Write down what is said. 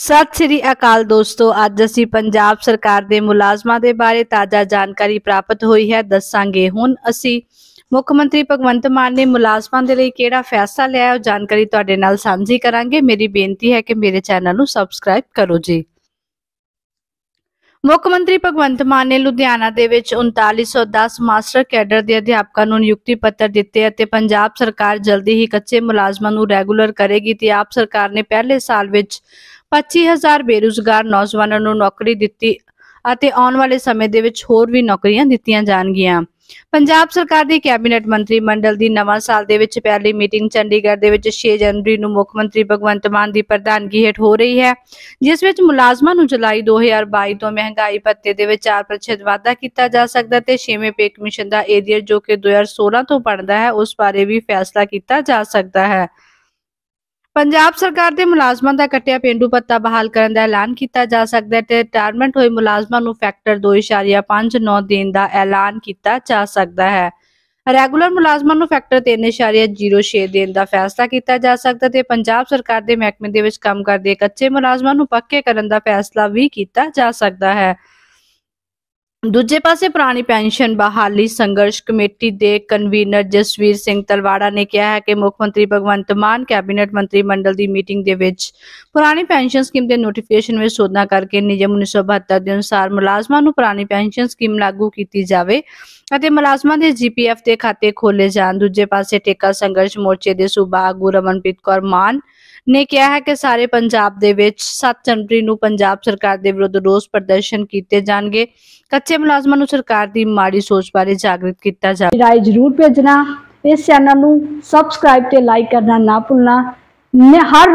ਸਤਿ ਸ੍ਰੀ ਅਕਾਲ ਦੋਸਤੋ ਅੱਜ ਅਸੀਂ ਪੰਜਾਬ ਸਰਕਾਰ ਦੇ ਮੁਲਾਜ਼ਮਾਂ ਦੇ ਬਾਰੇ ਤਾਜ਼ਾ ਜਾਣਕਾਰੀ ਪ੍ਰਾਪਤ ਹੋਈ ਹੈ ਦੱਸਾਂਗੇ ਹੁਣ ਅਸੀਂ ਮੁੱਖ ਮੰਤਰੀ ਭਗਵੰਤ ਮਾਨ ਨੇ ਮੁਲਾਜ਼ਮਾਂ ਦੇ ਲਈ ਕਿਹੜਾ ਫੈਸਲਾ ਲਿਆ ਹੈ ਉਹ ਜਾਣਕਾਰੀ ਤੁਹਾਡੇ ਨਾਲ ਸਾਂਝੀ ਕਰਾਂਗੇ ਮੇਰੀ ਬੇਨਤੀ ਹੈ ਕਿ ਮੇਰੇ ਚੈਨਲ ਨੂੰ ਸਬਸਕ੍ਰਾਈਬ ਕਰੋ ਜੀ ਮੁੱਖ ਮੰਤਰੀ ਭਗਵੰਤ ਮਾਨ ਨੇ ਲੁਧਿਆਣਾ ਦੇ ਵਿੱਚ 3910 ਮਾਸਟਰ ਕੈਡਰ ਦੇ ਅਧਿਆਪਕਾਂ ਨੂੰ ਨਿਯੁਕਤੀ ਪੱਤਰ ਦਿੱਤੇ ਅਤੇ ਪੰਜਾਬ ਸਰਕਾਰ ਜਲਦੀ ਹੀ ਕੱਚੇ ਮੁਲਾਜ਼ਮਾਂ ਨੂੰ ਰੈਗੂਲਰ ਕਰੇਗੀ ਤੇ ਆਪ ਸਰਕਾਰ ਨੇ ਪਹਿਲੇ ਸਾਲ ਵਿੱਚ 25000 ਬੇਰੁਜ਼ਗਾਰ ਨੌਜਵਾਨਾਂ ਨੂੰ ਨੌਕਰੀ ਦਿੱਤੀ ਅਤੇ ਆਉਣ ਵਾਲੇ ਸਮੇਂ ਦੇ ਵਿੱਚ ਹੋਰ ਵੀ ਨੌਕਰੀਆਂ ਦਿੱਤੀਆਂ ਜਾਣਗੀਆਂ ਪੰਜਾਬ ਸਰਕਾਰ ਦੀ ਕੈਬਨਿਟ ਮੰਤਰੀ ਮੰਡਲ ਦੀ ਨਵਾਂ ਸਾਲ ਦੇ ਵਿੱਚ ਪਹਿਲੀ ਮੀਟਿੰਗ ਚੰਡੀਗੜ੍ਹ ਦੇ ਵਿੱਚ 6 ਜਨਵਰੀ ਨੂੰ ਮੁੱਖ ਮੰਤਰੀ ਭਗਵੰਤ ਮਾਨ ਦੀ ਪ੍ਰਧਾਨਗੀ ਹੇਠ ਹੋ ਰਹੀ ਹੈ ਜਿਸ ਵਿੱਚ ਮੁਲਾਜ਼ਮਾਂ ਨੂੰ ਜੁਲਾਈ 2022 ਤੋਂ ਮਹਿੰਗਾਈ ਭੱਤੇ ਦੇ ਵਿੱਚ 4% ਵਾਧਾ ਕੀਤਾ ਜਾ ਸਕਦਾ ਤੇ 6ਵੇਂ ਪੇ ਕਮਿਸ਼ਨ ਦਾ ਏਰੀਅਰ ਜੋ ਕਿ 2016 ਤੋਂ ਪੜਦਾ ਹੈ ਉਸ ਬਾਰੇ ਵੀ ਫੈਸਲਾ ਕੀਤਾ ਜਾ ਸਕਦਾ ਹੈ ਪੰਜਾਬ ਸਰਕਾਰ ਦੇ ਮੁਲਾਜ਼ਮਾਂ ਦਾ ਕੱਟਿਆ ਪਿੰਡੂ ਪੱਤਾ ਬਹਾਲ ਕਰਨ ਦਾ ਐਲਾਨ ਕੀਤਾ ਜਾ ਸਕਦਾ ਹੈ ਤੇ ਰਿਟਾਇਰਮੈਂਟ ਹੋਏ ਮੁਲਾਜ਼ਮਾਂ ਨੂੰ ਫੈਕਟਰ 2.59 ਦੇਣ ਦਾ ਐਲਾਨ ਕੀਤਾ ਜਾ ਸਕਦਾ ਹੈ ਰੈਗੂਲਰ ਮੁਲਾਜ਼ਮਾਂ ਨੂੰ ਫੈਕਟਰ 3.06 ਦੇਣ ਦਾ ਫੈਸਲਾ ਕੀਤਾ ਜਾ ਸਕਦਾ ਤੇ ਪੰਜਾਬ ਸਰਕਾਰ ਦੇ ਮਹਿਕਮੇ ਦੇ ਵਿੱਚ ਕੰਮ ਕਰਦੇ ਕੱਚੇ ਮੁਲਾਜ਼ਮਾਂ ਨੂੰ ਪੱਕੇ ਕਰਨ ਦਾ ਫੈਸਲਾ ਵੀ ਕੀਤਾ ਜਾ ਸਕਦਾ ਹੈ ਦੂਜੇ ਪਾਸੇ ਪੁਰਾਣੀ ਪੈਨਸ਼ਨ ਬਹਾਲੀ ਸੰਘਰਸ਼ ਕਮੇਟੀ ਦੇ ਕਨਵੀਨਰ ਜਸਵੀਰ ਸਿੰਘ ਤਲਵਾੜਾ ਨੇ ਕਿਹਾ ਹੈ ਕਿ ਮੁੱਖ ਮੰਤਰੀ ਭਗਵੰਤ ਮਾਨ ਕੈਬਨਿਟ ਮੰਤਰੀ ਮੰਡਲ ਦੀ ਮੀਟਿੰਗ ਦੇ ਵਿੱਚ ਪੁਰਾਣੀ ਪੈਨਸ਼ਨ ਸਕੀਮ ਦੇ ਨੋਟੀਫਿਕੇਸ਼ਨ ਵਿੱਚ ਸੋਧਨਾ ਕਰਕੇ ਨਿਯਮ 1972 ਦੇ ਅਨੁਸਾਰ ਮੁਲਾਜ਼ਮਾਂ ਨੂੰ ਪੁਰਾਣੀ ਪੈਨਸ਼ਨ ਸਕੀਮ ਲਾਗੂ ਕੀਤੀ ਜਾਵੇ ਅਤੇ ਮੁਲਾਜ਼ਮਾਂ ਦੇ ਜੀਪੀਐਫ ਦੇ ਖਾਤੇ ਖੋਲੇ ਜਾਣ ਦੂਜੇ ਪਾਸੇ ਟੇਕਾ ਸੰਘਰਸ਼ ਮੋਰਚੇ ਦੇ ਸੂਬਾ ਆਗੂ ਕੌਰ ਮਾਨ ਨੇ ਕਿਹਾ ਹੈ ਕਿ ਸਾਰੇ ਪੰਜਾਬ ਦੇ ਵਿੱਚ 7 ਜਨਵਰੀ ਨੂੰ ਪੰਜਾਬ ਸਰਕਾਰ ਦੇ ਵਿਰੁੱਧ ਰੋਸ ਪ੍ਰਦਰਸ਼ਨ ਕੀਤੇ ਜਾਣਗੇ ਕੱਚੇ ਮੁਲਾਜ਼ਮਾਂ ਨੂੰ ਸਰਕਾਰ ਦੀ ਮਾੜੀ ਸੋਚ ਬਾਰੇ ਜਾਗਰਿਤ ਕੀਤਾ ਜਾਵੇ ਰਾਏ ਜ਼ਰੂਰ ਭੇਜਣਾ ਇਸ ਚੈਨਲ ਨੂੰ ਸਬਸਕ੍ਰਾਈਬ ਤੇ ਲਾਈਕ ਕਰਨਾ ਨਾ ਭੁੱਲਣਾ ਹਰ